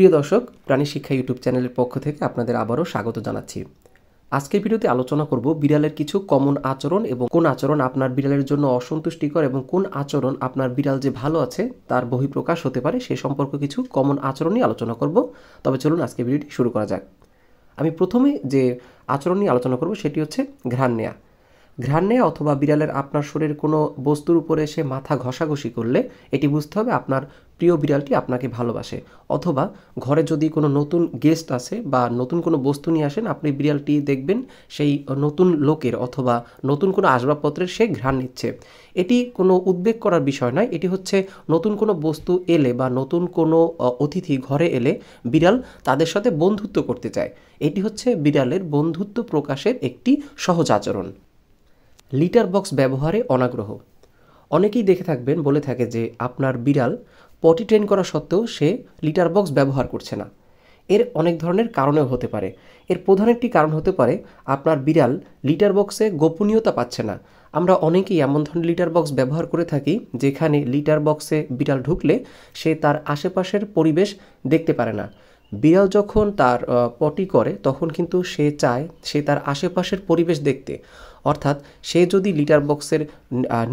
প্রিয় দর্শক প্রাণী শিক্ষা ইউটিউব চ্যানেলের পক্ষ থেকে আপনাদের আবারও স্বাগত জানাচ্ছি আজকের ভিডিওতে আলোচনা করব বিড়ালের কিছু কমন আচরণ এবং কোন আচরণ আপনার বিড়ালের জন্য অসন্তুষ্টিকর এবং কোন আচরণ আপনার বিড়াল যে ভালো আছে তার বহিঃপ্রকাশ হতে পারে সে সম্পর্কে কিছু কমন আচরণই আলোচনা করব তবে চলুন আজকে ভিডিওটি শুরু করা যাক আমি প্রথমে যে আচরণ নিয়ে আলোচনা করব সেটি হচ্ছে ঘ্রাণ নেয়া ঘ্রাণে অথবা বিড়ালের আপনার শরীরের কোনো বস্তুর উপরে সে মাথা ঘষাঘষি করলে এটি বুঝতে হবে আপনার প্রিয় বিড়ালটি আপনাকে ভালোবাসে অথবা ঘরে যদি কোনো নতুন গেস্ট আসে বা নতুন কোনো বস্তু নিয়ে আসেন আপনি বিড়ালটি দেখবেন সেই নতুন লোকের অথবা নতুন কোনো আসবাবপত্রের সে ঘ্রাণ নিচ্ছে এটি কোনো উদ্বেগ করার বিষয় নয় এটি হচ্ছে নতুন কোনো বস্তু এলে বা নতুন কোনো অতিথি ঘরে এলে বিড়াল তাদের সাথে বন্ধুত্ব করতে চায় এটি হচ্ছে বিড়ালের বন্ধুত্ব প্রকাশের একটি সহজ আচরণ লিটার বক্স ব্যবহারে অনাগ্রহ অনেকেই দেখে থাকবেন বলে থাকে যে আপনার বিড়াল পটি ট্রেন করা সত্ত্বেও সে লিটার বক্স ব্যবহার করছে না এর অনেক ধরনের কারণেও হতে পারে এর প্রধান একটি কারণ হতে পারে আপনার বিড়াল লিটার বক্সে গোপনীয়তা পাচ্ছে না আমরা অনেকেই এমন ধরনের লিটার বক্স ব্যবহার করে থাকি যেখানে লিটার বক্সে বিড়াল ঢুকলে সে তার আশেপাশের পরিবেশ দেখতে পারে না বিড়াল যখন তার পটি করে তখন কিন্তু সে চায় সে তার আশেপাশের পরিবেশ দেখতে অর্থাৎ সে যদি লিটার বক্সের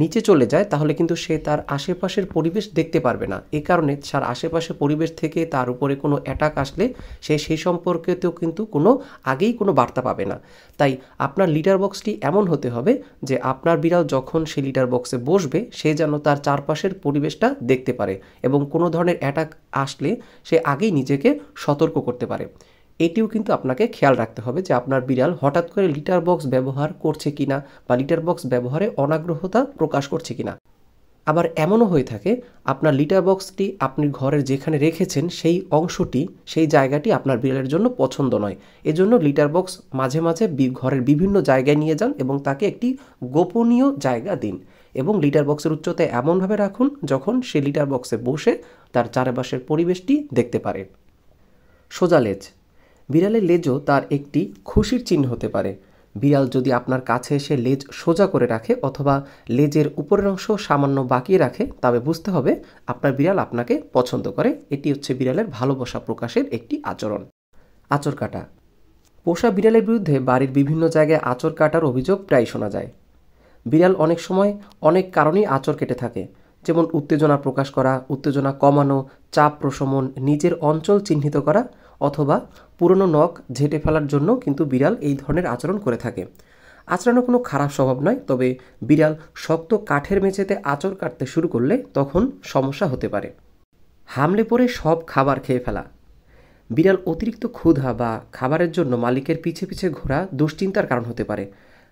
নিচে চলে যায় তাহলে কিন্তু সে তার আশেপাশের পরিবেশ দেখতে পারবে না এ কারণে তার আশেপাশের পরিবেশ থেকে তার উপরে কোনো অ্যাটাক আসলে সে সেই সম্পর্কেতেও কিন্তু কোনো আগেই কোনো বার্তা পাবে না তাই আপনার লিটার বক্সটি এমন হতে হবে যে আপনার বিড়াল যখন সে লিটার বক্সে বসবে সে যেন তার চারপাশের পরিবেশটা দেখতে পারে এবং কোনো ধরনের অ্যাটাক আসলে সে আগেই নিজেকে সতর্ক করতে পারে এটিও কিন্তু আপনাকে খেয়াল রাখতে হবে যে আপনার বিড়াল হঠাৎ করে লিটার বক্স ব্যবহার করছে কিনা বা লিটার বক্স ব্যবহারে অনাগ্রহতা প্রকাশ করছে কিনা আবার এমনও হয়ে থাকে আপনার লিটার বক্সটি আপনি ঘরের যেখানে রেখেছেন সেই অংশটি সেই জায়গাটি আপনার বিড়ালের জন্য পছন্দ নয় এজন্য লিটার বক্স মাঝে মাঝে ঘরের বিভিন্ন জায়গায় নিয়ে যান এবং তাকে একটি গোপনীয় জায়গা দিন এবং লিটার বক্সের উচ্চতা এমনভাবে রাখুন যখন সে লিটার বক্সে বসে তার চারপাশের পরিবেশটি দেখতে পারে সোজা লেজ বিড়ালের লেজও তার একটি খুশির চিহ্ন হতে পারে বিড়াল যদি আপনার কাছে এসে লেজ সোজা করে রাখে অথবা লেজের উপরের অংশ সামান্য বাঁকিয়ে রাখে তবে বুঝতে হবে আপনার বিড়াল আপনাকে পছন্দ করে এটি হচ্ছে বিড়ালের ভালোবাসা প্রকাশের একটি আচরণ আচর কাটা পোষা বিড়ালের বিরুদ্ধে বাড়ির বিভিন্ন জায়গায় আচর কাটার অভিযোগ প্রায় শোনা যায় বিড়াল অনেক সময় অনেক কারণেই আচর কেটে থাকে যেমন উত্তেজনা প্রকাশ করা উত্তেজনা কমানো চাপ প্রশমন নিজের অঞ্চল চিহ্নিত করা অথবা পুরনো নখ ঝেঁটে ফেলার জন্য কিন্তু বিড়াল এই ধরনের আচরণ করে থাকে আচরণও কোনো খারাপ স্বভাব নয় তবে বিড়াল শক্ত কাঠের মেঝেতে আচর কাটতে শুরু করলে তখন সমস্যা হতে পারে হামলে পড়ে সব খাবার খেয়ে ফেলা বিড়াল অতিরিক্ত ক্ষুধা বা খাবারের জন্য মালিকের পিছে পিছে ঘোরা দুশ্চিন্তার কারণ হতে পারে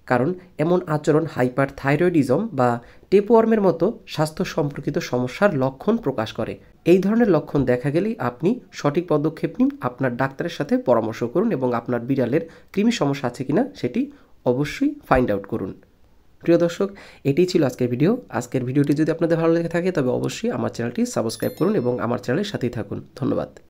কারণ এমন আচরণ হাইপার থাইরয়েডিজম বা টেপওয়ার্মের মতো স্বাস্থ্য সম্পর্কিত সমস্যার লক্ষণ প্রকাশ করে এই ধরনের লক্ষণ দেখা গেলেই আপনি সঠিক পদক্ষেপ নিন আপনার ডাক্তারের সাথে পরামর্শ করুন এবং আপনার বিড়ালের কৃমি সমস্যা আছে কিনা সেটি অবশ্যই ফাইন্ড আউট করুন প্রিয় দর্শক এটি ছিল আজকের ভিডিও আজকের ভিডিওটি যদি আপনাদের ভালো লেগে থাকে তবে অবশ্যই আমার চ্যানেলটি সাবস্ক্রাইব করুন এবং আমার চ্যানেলের সাথেই থাকুন ধন্যবাদ